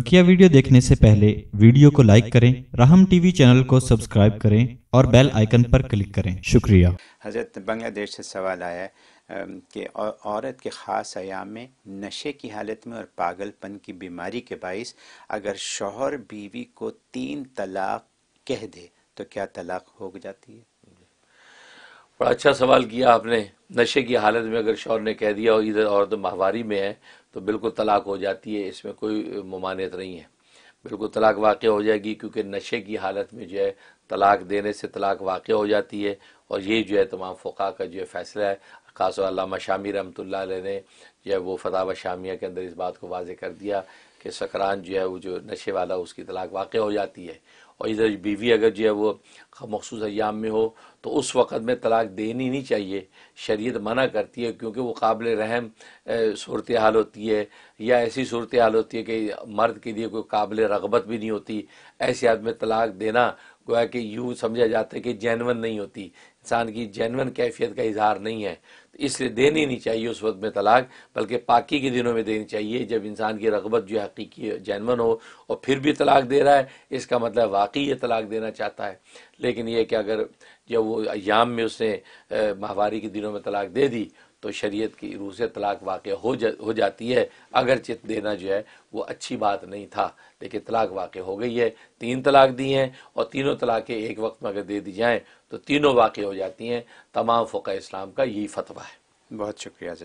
बकिया वीडियो देखने से पहले वीडियो को लाइक करें राहम टीवी चैनल को सब्सक्राइब करें और बेल आइकन पर क्लिक करें शुक्रिया हज़रत बांग्लादेश से सवाल आया कि औरत के ख़ास आयाम में नशे की हालत में और पागलपन की बीमारी के बायस अगर शोहर बीवी को तीन तलाक कह दे तो क्या तलाक हो जाती है बड़ा अच्छा सवाल किया आपने नशे की हालत में अगर शौर ने कह दिया और इधर औरत माहवारी में है तो बिल्कुल तलाक हो जाती है इसमें कोई ममानियत नहीं है बिल्कुल तलाक वाक़ हो जाएगी क्योंकि नशे की हालत में जो है तलाक देने से तलाक वाक़ हो जाती है और ये जो है तमाम फ़ुका का जो है फैसला है ख़ास अलामा शामी रमत ने जो है वो फतावा शामिया के अंदर इस बात को वाज कर दिया कि सकरान जो है वो जो नशे वाला उसकी तलाक वाक़ हो जाती है और इधर बीवी अगर जो है वो मखसूस अयाम में हो तो उस वक़्त में तलाक देनी नहीं चाहिए शरीय मना करती है क्योंकि वो काबिल रहम सूरत हाल होती है या ऐसी सूरत हाल होती है कि मर्द के लिए कोई काबिल रगबत भी नहीं होती ऐसे आदमी तलाक देना गोया कि यू समझा जाता है कि जैनवन नहीं होती इंसान की जैनवन कैफियत का इजहार नहीं है तो इसलिए देनी नहीं चाहिए उस वक्त में तलाक बल्कि पाकि के दिनों में देनी चाहिए जब इंसान की रगबत जो हकीकी जैनवन हो और फिर भी तलाक दे रहा है इसका मतलब वाकई ये तलाक देना चाहता है लेकिन यह कि अगर जब वो अयाम में उसने माहवारी के दिनों में तलाक दे दी तो शरीयत की रूह से तलाक वाक़ हो जा हो जाती है अगर चित देना जो है वो अच्छी बात नहीं था लेकिन तलाक वाक़ हो गई है तीन तलाक दी हैं और तीनों तलाक़ें एक वक्त में अगर दे दी जाएँ तो तीनों वाक़ हो जाती हैं तमाम फोका इस्लाम का यही फतवा है बहुत शुक्रिया